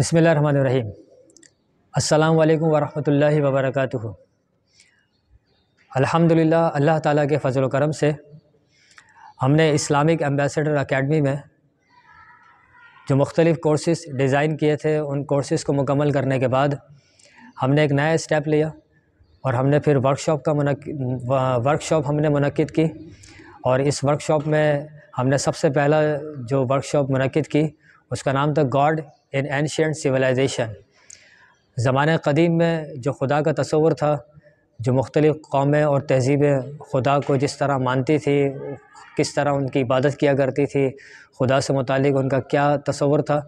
बसमीम अल्लाम वरहमल वबरक अल्हम्दुलिल्लाह अल्लाह ताला के फ़जल करम से हमने इस्लामिक एम्बेसडर अकेडमी में जो मुख्तलिफ़ कोर्सेज़ डिज़ाइन किए थे उन कोर्सेज़ को मुकम्मल करने के बाद हमने एक नया स्टेप लिया और हमने फिर वर्कशॉप का वर्कशॉप हमने मनक़द की और इस वर्कशॉप में हमने सबसे पहला जो वर्कशॉप मनक़द की उसका नाम था गॉड इन एनशेंट सिविलाइजेशन ज़माने कदीम में जो खुदा का तस्वर था जो मुख्तलिफ़ कौमें और तहजीबें खुदा को जिस तरह मानती थी किस तरह उनकी इबादत किया करती थी खुदा से मुतक उनका क्या तस्वर था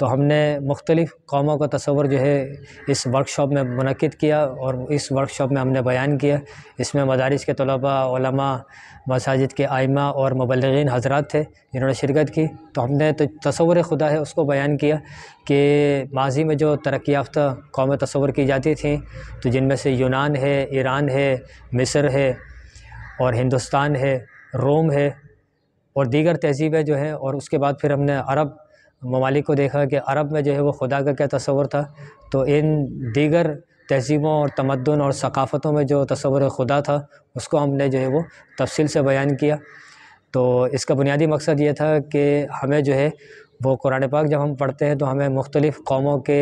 तो हमने मुख्तलिफ़ कौमों का तस्वर जो है इस वर्कशॉप में मनद किया और इस वर्कशॉप में हमने बयान किया इसमें मदारस के तलबा मसाजिद के आइमा और मुबलगिन हजरात थे जिन्होंने शिरकत की तो हमने तो तस्वर खुदा है उसको बयान किया कि माजी में जो तरक् याफ्ता कौम तस्वर की जाती थी तो जिनमें से यूनान है ईरान है मिस्र है और हिंदुस्तान है रोम है और दीगर तहजीबें जो हैं और उसके बाद फिर हमने अरब ममालिक को देखा कि अरब में जो है वो खुदा का क्या तस्वर था तो इन दीगर तहजीबों और तमदन और सकाफ़तों में जो तस्वर खुदा था उसको हमने जो है वो तफसील से बयान किया तो इसका बुनियादी मकसद ये था कि हमें जो है वो कुरान पाक जब हम पढ़ते हैं तो हमें मुख्तलिफ़ कौमों के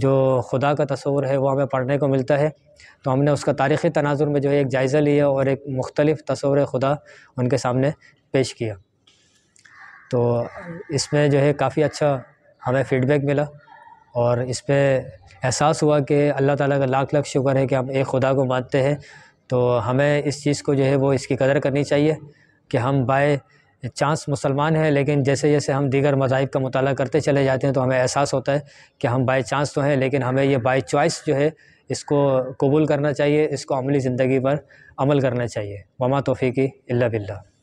जो खुदा का तस्वर है वो हमें पढ़ने को मिलता है तो हमने उसका तारीख़ी तनाजुर में जो है एक जायज़ा लिया और एक मुख्तलिफ़ तस्वर खुदा उनके सामने पेश किया तो इसमें जो है काफ़ी अच्छा हमें फ़ीडबैक मिला और इस पर एहसास हुआ कि अल्लाह ताला का लाख लाख शुक्र है कि हम एक खुदा को मानते हैं तो हमें इस चीज़ को जो है वो इसकी कदर करनी चाहिए कि हम बाय चांस मुसलमान हैं लेकिन जैसे जैसे हम दीगर मजाहब का मताल करते चले जाते हैं तो हमें एहसास होता है कि हम बाय चांस तो हैं लेकिन हमें ये बाय चॉइस जो है इसको कबूल करना चाहिए इसको अमली ज़िंदगी पर अमल करना चाहिए ममा तोफ़ी की बिल्ला